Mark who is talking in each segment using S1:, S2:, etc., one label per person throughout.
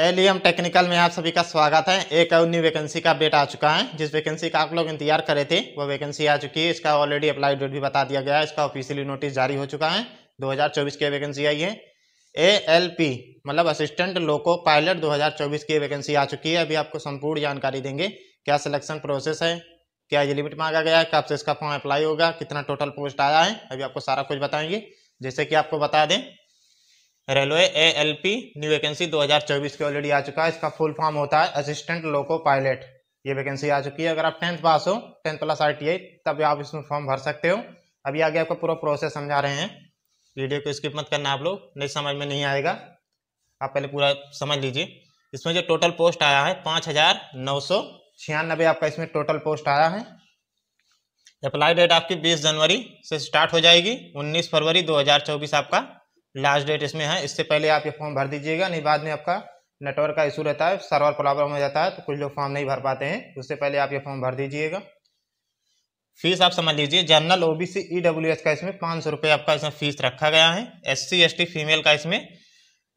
S1: allium technical में आप सभी का स्वागत है एक न्यू वैकेंसी का अपडेट आ चुका है जिस वैकेंसी का आप लोग इंतजार करे थे वो वैकेंसी आ चुकी है इसका ऑलरेडी अप्लाई डेट भी बता दिया गया है इसका ऑफिशियली नोटिस जारी हो चुका है 2024 की वैकेंसी आई है ए एल पी मतलब असिस्टेंट लोको पायलट दो की वैकेंसी आ चुकी है अभी आपको संपूर्ण जानकारी देंगे क्या सिलेक्शन प्रोसेस है क्या ये लिमिट मांगा गया है कब से इसका फॉर्म अप्लाई होगा कितना टोटल पोस्ट आया है अभी आपको सारा कुछ बताएंगे जैसे कि आपको बता दें railway A L P new vacancy 2024 की ऑलरेडी आ चुका है इसका फुल फॉर्म होता है असिस्टेंट लोको पायलट ये वैकेंसी आ चुकी है अगर आप टेंथ पास हो टेंथ प्लस आई टी तब आप इसमें फॉर्म भर सकते हो अभी आगे आपको पूरा प्रोसेस समझा रहे हैं वीडियो को स्किप मत करना आप लोग नहीं समझ में नहीं आएगा आप पहले पूरा समझ लीजिए इसमें जो टोटल पोस्ट आया है पाँच हज़ार नौ सौ छियानबे आपका इसमें टोटल पोस्ट आया है अप्लाई डेट आपकी 20 जनवरी से स्टार्ट हो जाएगी 19 फरवरी 2024 आपका लास्ट डेट इसमें है इससे पहले आप ये फॉर्म भर दीजिएगा नहीं बाद में आपका नेटवर्क का इशू रहता है सर्वर प्रॉब्लम हो जाता है तो कुछ लोग फॉर्म नहीं भर पाते हैं उससे पहले आप ये फॉर्म भर दीजिएगा फीस आप समझ लीजिए जनरल ओबीसी ईडब्ल्यू एस का इसमें पाँच सौ रुपये आपका इसमें फीस रखा गया है S C S T female का इसमें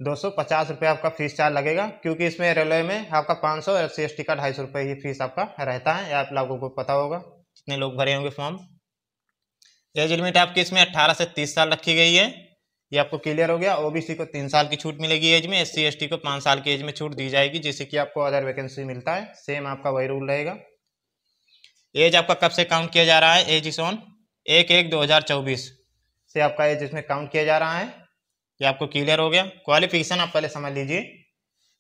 S1: दो सौ पचास रुपये आपका फीस चार्ज लगेगा क्योंकि इसमें रेलवे में आपका पाँच सौ एस सी एस टी का ढाई सौ रुपये ही फीस आपका रहता है आप लोगों को पता होगा कितने लोग भरे होंगे फॉर्म एज लिमिट आपकी इसमें अट्ठारह से तीस साल रखी गई है ये आपको क्लियर हो गया ओबीसी को तीन साल की छूट मिलेगी एज में एस सी को पाँच साल की एज में छूट दी जाएगी जिससे कि आपको अदर वैकेंसी मिलता है सेम आपका वही रूल रहेगा एज आपका कब से काउंट किया जा रहा है एज इस ऑन एक एक दो हज़ार चौबीस से आपका एज इसमें काउंट किया जा रहा है ये आपको क्लियर हो गया क्वालिफिकेशन आप पहले समझ लीजिए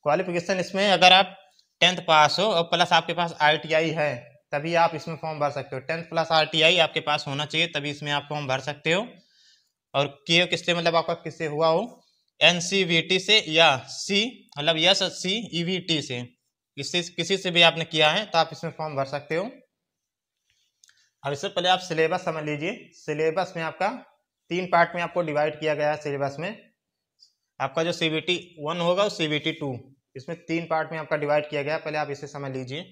S1: क्वालिफिकेशन इसमें अगर आप टेंथ पास हो और प्लस आपके पास आई है तभी आप इसमें फॉर्म भर सकते हो टेंथ प्लस आर आपके पास होना चाहिए तभी इसमें आप फॉर्म भर सकते हो और के किससे मतलब आपका किससे हुआ हो एन से या सी मतलब यस सी ई से किसी किसी से भी आपने किया है तो आप इसमें फॉर्म भर सकते हो अब इससे पहले आप सिलेबस समझ लीजिए सिलेबस में आपका तीन पार्ट में आपको डिवाइड किया गया है सिलेबस में आपका जो सी बी टी वन होगा और सी बी टी टू इसमें तीन पार्ट में आपका डिवाइड किया गया पहले आप इसे समझ लीजिए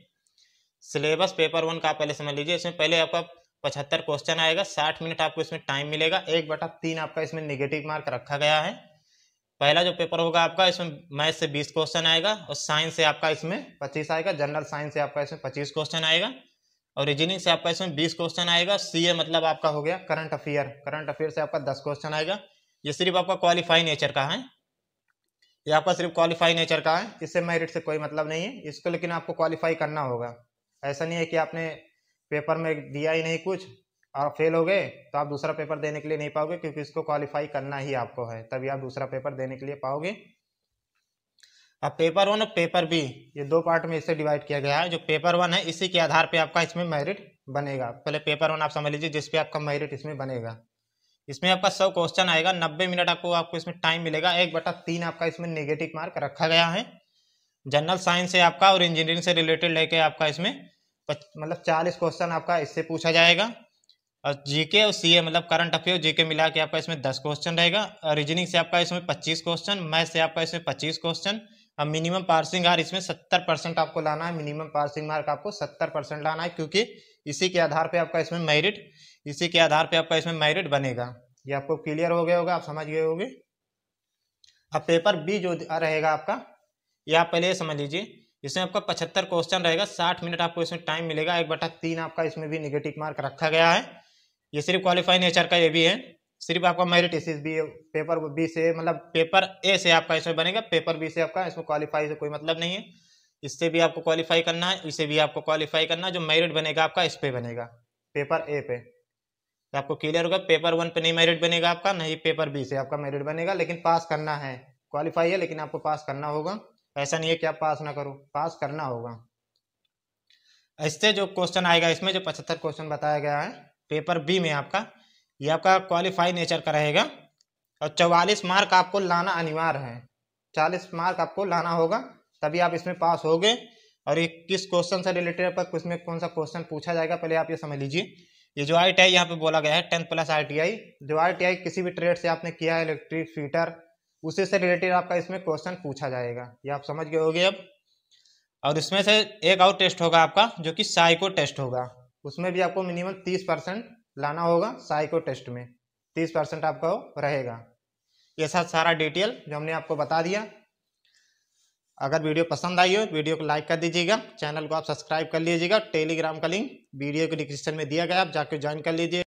S1: सिलेबस पेपर वन का आप पहले समझ लीजिए इसमें पहले आपका पचहत्तर क्वेश्चन आएगा साठ मिनट आपको इसमें टाइम मिलेगा एक बटा तीन आपका इसमें निगेटिव मार्क रखा गया है पहला जो पेपर होगा आपका इसमें मैथ से बीस क्वेश्चन आएगा और साइंस से आपका इसमें पच्चीस आएगा जनरल साइंस से आपका इसमें पच्चीस क्वेश्चन आएगा और रीजनिंग से आपका इसमें बीस क्वेश्चन आएगा सी मतलब आपका हो गया करंट अफेयर करंट अफेयर से आपका दस क्वेश्चन आएगा ये सिर्फ आपका क्वालिफाई नेचर का है ये आपका सिर्फ क्वालिफाई नेचर का है इससे मेरिट से कोई मतलब नहीं है इसको लेकिन आपको क्वालिफाई करना होगा ऐसा नहीं है कि आपने पेपर में दिया ही नहीं कुछ और फेल हो गए तो आप दूसरा पेपर देने के लिए नहीं पाओगे क्योंकि इसको क्वालिफाई करना ही आपको है तभी आप दूसरा पेपर देने के लिए पाओगे अब पेपर वन और पेपर बी ये दो पार्ट में इसे डिवाइड किया गया है जो पेपर वन है इसी के आधार पे आपका इसमें मेरिट बनेगा पहले पेपर वन आप समझ लीजिए जिसपे आपका मेरिट इसमें बनेगा इसमें आपका सौ क्वेश्चन आएगा नब्बे मिनट आपको आपको इसमें टाइम मिलेगा एक बटा तीन आपका इसमें नेगेटिव मार्क रखा गया है जनरल साइंस से आपका और इंजीनियरिंग से रिलेटेड लेके आपका इसमें मतलब चालीस क्वेश्चन आपका इससे पूछा जाएगा और जीके और सीए मतलब करंट अफेयर जीके मिला के आपका इसमें दस क्वेश्चन रहेगा रीजनिंग से आपका इसमें पच्चीस क्वेश्चन मैथ से आपका इसमें पच्चीस क्वेश्चन और मिनिमम पार्सिंग हार इसमें सत्तर परसेंट आपको लाना है मिनिमम पार्सिंग मार्क आपको सत्तर परसेंट लाना है क्योंकि इसी के आधार पर आपका इसमें मेरिट इसी के आधार पर आपका इसमें मेरिट बनेगा ये आपको क्लियर हो गया होगा आप समझ गए होगे अब पेपर बी जो रहेगा आपका यह आप पहले समझ लीजिए इसमें आपका पचहत्तर क्वेश्चन रहेगा साठ मिनट आपको इसमें टाइम मिलेगा एक बटा तीन आपका इसमें भी निगेटिव मार्क रखा गया है ये सिर्फ क्वालिफाई नेचर का ये भी है सिर्फ आपका मेरिट इसी बी पेपर बी से मतलब पेपर ए से आपका इसमें बनेगा पेपर बी से आपका इसमें क्वालिफाई से कोई मतलब नहीं है इससे भी आपको क्वालिफाई करना है इसे भी आपको क्वालिफाई करना है जो मेरिट बनेगा आपका इस पर बनेगा पेपर ए पे तो आपको क्लियर होगा पेपर वन पे नहीं मेरिट बनेगा आपका नहीं पेपर बी से आपका मेरिट बनेगा लेकिन पास करना है क्वालिफाई है लेकिन आपको पास करना होगा ऐसा नहीं है कि आप पास ना करो पास करना होगा ऐसे जो क्वेश्चन आएगा इसमें जो पचहत्तर क्वेश्चन बताया गया है पेपर बी में आपका ये आपका क्वालिफाई नेचर का रहेगा और चौवालीस मार्क आपको लाना अनिवार्य है चालीस मार्क आपको लाना होगा तभी आप इसमें पास होगे और ये किस क्वेश्चन से रिलेटेड आपका किस में कौन सा क्वेश्चन पूछा जाएगा पहले आप ये समझ लीजिए ये जो आई टी आई यहाँ पे बोला गया है tenth plus I T I जो आई टी आई किसी भी ट्रेड से आपने किया है इलेक्ट्रिक फीटर उसी से रिलेटेड आपका इसमें क्वेश्चन पूछा जाएगा ये आप समझ गए होगे अब और इसमें से एक और टेस्ट होगा आपका जो कि साइको टेस्ट होगा उसमें भी आपको मिनिमम तीस परसेंट लाना होगा साइको टेस्ट में तीस परसेंट आपका रहेगा ये साथ सारा डिटेल जो हमने आपको बता दिया अगर वीडियो पसंद आई हो वीडियो को लाइक कर दीजिएगा चैनल को आप सब्सक्राइब कर लीजिएगा टेलीग्राम का लिंक वीडियो के डिस्क्रिप्शन में दिया गया आप जाकर ज्वाइन कर लीजिए